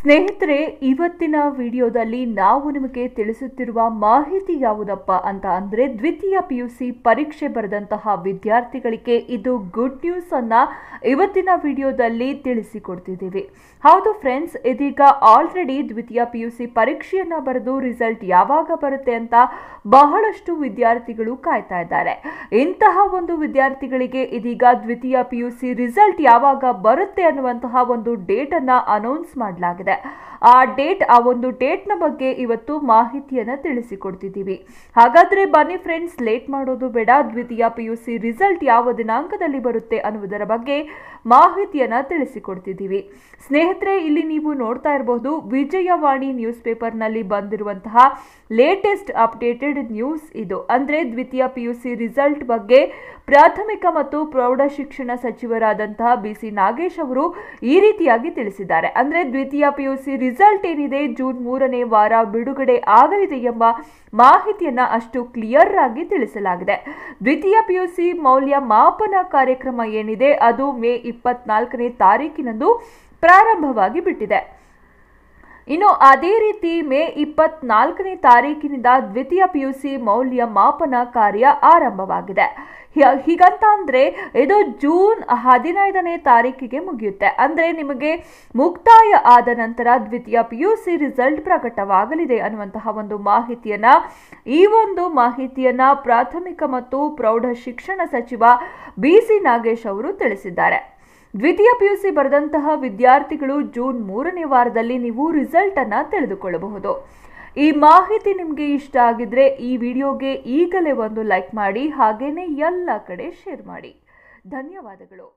ಸ್ನೇಹಿತರೆ ಇವತ್ತಿನ ವಿಡಿಯೋದಲ್ಲಿ ನಾವು ನಿಮಗೆ ತಿಳಿಸುತ್ತಿರುವ ಮಾಹಿತಿ ಯಾವುದಪ್ಪ ಅಂತ ಅಂದರೆ ದ್ವಿತೀಯ ಪಿ ಯು ಸಿ ಪರೀಕ್ಷೆ ಬರೆದಂತಹ ವಿದ್ಯಾರ್ಥಿಗಳಿಗೆ ಇದು ಗುಡ್ ನ್ಯೂಸ್ ಅನ್ನ ಇವತ್ತಿನ ವಿಡಿಯೋದಲ್ಲಿ ತಿಳಿಸಿಕೊಡ್ತಿದ್ದೀವಿ ಹೌದು ಫ್ರೆಂಡ್ಸ್ ಇದೀಗ ಆಲ್ರೆಡಿ ದ್ವಿತೀಯ ಪಿ ಯು ಸಿ ಪರೀಕ್ಷೆಯನ್ನು ಬರೆದು ರಿಸಲ್ಟ್ ಯಾವಾಗ ಬರುತ್ತೆ ಅಂತ ಬಹಳಷ್ಟು ವಿದ್ಯಾರ್ಥಿಗಳು ಕಾಯ್ತಾ ಇದ್ದಾರೆ ಇಂತಹ ಒಂದು ವಿದ್ಯಾರ್ಥಿಗಳಿಗೆ ಇದೀಗ ದ್ವಿತೀಯ ಪಿ ಯು ಸಿ ರಿಸಲ್ಟ್ ಯಾವಾಗ ಬರುತ್ತೆ ಅನ್ನುವಂತಹ ಒಂದು ಡೇಟನ್ನು ಅನೌನ್ಸ್ ಮಾಡಲಾಗಿದೆ ಆ ಡೇಟ್ ಆ ಒಂದು ಡೇಟ್ನ ಬಗ್ಗೆ ಇವತ್ತು ಮಾಹಿತಿಯನ್ನು ತಿಳಿಸಿಕೊಡ್ತಿದ್ದೀವಿ ಹಾಗಾದ್ರೆ ಬನ್ನಿ ಫ್ರೆಂಡ್ಸ್ ಲೇಟ್ ಮಾಡೋದು ಬೇಡ ದ್ವಿತೀಯ ಪಿ ಯು ಸಿ ರಿಸಲ್ಟ್ ಯಾವ ದಿನಾಂಕದಲ್ಲಿ ಬರುತ್ತೆ ಅನ್ನುವುದರ ಬಗ್ಗೆ ಮಾಹಿತಿಯನ್ನು ತಿಳಿಸಿಕೊಡ್ತಿದ್ದೀವಿ ಸ್ನೇಹಿತರೆ ಇಲ್ಲಿ ನೀವು ನೋಡ್ತಾ ಇರಬಹುದು ವಿಜಯವಾಣಿ ನ್ಯೂಸ್ ಪೇಪರ್ನಲ್ಲಿ ಬಂದಿರುವಂತಹ ಲೇಟೆಸ್ಟ್ ಅಪ್ಡೇಟೆಡ್ ನ್ಯೂಸ್ ಇದು ಅಂದರೆ ದ್ವಿತೀಯ ಪಿ ಯು ಸಿ ರಿಸಲ್ಟ್ ಬಗ್ಗೆ ಪ್ರಾಥಮಿಕ ಮತ್ತು ಪ್ರೌಢ ಶಿಕ್ಷಣ ಸಚಿವರಾದಂತಹ ಬಿ ಸಿ ನಾಗೇಶ್ ಅವರು ಈ ರೀತಿಯಾಗಿ ತಿಳಿಸಿದ್ದಾರೆ ಅಂದರೆ ದ್ವಿತೀಯ ಪಿಯುಸಿ ರಿಸಲ್ಟ್ ಏನಿದೆ ಜೂನ್ ಮೂರನೇ ವಾರ ಬಿಡುಗಡೆ ಆಗಲಿದೆ ಎಂಬ ಮಾಹಿತಿಯನ್ನ ಅಷ್ಟು ಕ್ಲಿಯರ್ ಆಗಿ ತಿಳಿಸಲಾಗಿದೆ ದ್ವಿತೀಯ ಪಿಯುಸಿ ಮೌಲ್ಯ ಮಾಪನ ಕಾರ್ಯಕ್ರಮ ಏನಿದೆ ಅದು ಮೇ ಇಪ್ಪತ್ನಾಲ್ಕನೇ ತಾರೀಕಿನಂದು ಪ್ರಾರಂಭವಾಗಿ ಬಿಟ್ಟಿದೆ ಇನ್ನು ಅದೇ ರೀತಿ ಮೇ ಇಪ್ಪತ್ನಾಲ್ಕನೇ ತಾರೀಕಿನಿಂದ ದ್ವಿತೀಯ ಪಿಯುಸಿ ಮೌಲ್ಯ ಮಾಪನ ಕಾರ್ಯ ಆರಂಭವಾಗಿದೆ ಹೀಗಂತ ಅಂದರೆ ಇದು ಜೂನ್ ಹದಿನೈದನೇ ತಾರೀಕಿಗೆ ಮುಗಿಯುತ್ತೆ ಅಂದರೆ ನಿಮಗೆ ಮುಕ್ತಾಯ ಆದ ನಂತರ ದ್ವಿತೀಯ ಪಿ ಯು ಸಿ ರಿಸಲ್ಟ್ ಪ್ರಕಟವಾಗಲಿದೆ ಅನ್ನುವಂತಹ ಒಂದು ಮಾಹಿತಿಯನ್ನು ಈ ಒಂದು ಮಾಹಿತಿಯನ್ನು ಪ್ರಾಥಮಿಕ ಮತ್ತು ಪ್ರೌಢ ಶಿಕ್ಷಣ ಸಚಿವ ಬಿ ಸಿ ನಾಗೇಶ್ ಅವರು ತಿಳಿಸಿದ್ದಾರೆ ದ್ವಿತೀಯ ಪಿಯುಸಿ ಬರೆದಂತಹ ವಿದ್ಯಾರ್ಥಿಗಳು ಜೂನ್ ಮೂರನೇ ವಾರದಲ್ಲಿ ನೀವು ರಿಸಲ್ಟ್ ಅನ್ನ ತಿಳಿದುಕೊಳ್ಳಬಹುದು ಈ ಮಾಹಿತಿ ನಿಮಗೆ ಇಷ್ಟ ಆಗಿದ್ರೆ ಈ ವಿಡಿಯೋಗೆ ಈಗಲೇ ಒಂದು ಲೈಕ್ ಮಾಡಿ ಹಾಗೇನೆ ಎಲ್ಲ ಕಡೆ ಶೇರ್ ಮಾಡಿ ಧನ್ಯವಾದಗಳು